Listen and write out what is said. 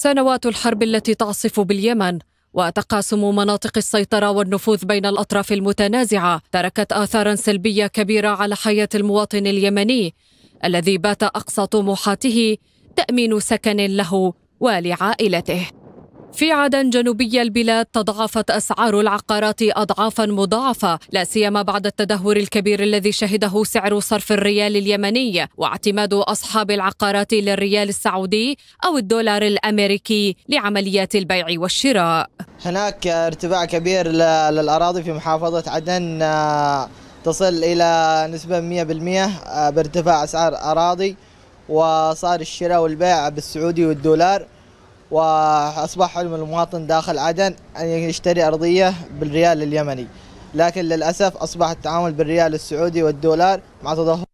سنوات الحرب التي تعصف باليمن وتقاسم مناطق السيطرة والنفوذ بين الأطراف المتنازعة تركت آثارا سلبية كبيرة على حياة المواطن اليمني الذي بات أقصى طموحاته تأمين سكن له ولعائلته في عدن جنوبي البلاد تضاعفت اسعار العقارات اضعافا مضاعفه لا سيما بعد التدهور الكبير الذي شهده سعر صرف الريال اليمني واعتماد اصحاب العقارات للريال السعودي او الدولار الامريكي لعمليات البيع والشراء. هناك ارتفاع كبير للاراضي في محافظه عدن آه، تصل الى نسبه 100% آه، بارتفاع اسعار اراضي وصار الشراء والبيع بالسعودي والدولار واصبح حلم المواطن داخل عدن ان يشتري ارضيه بالريال اليمني لكن للاسف اصبح التعامل بالريال السعودي والدولار مع تضخم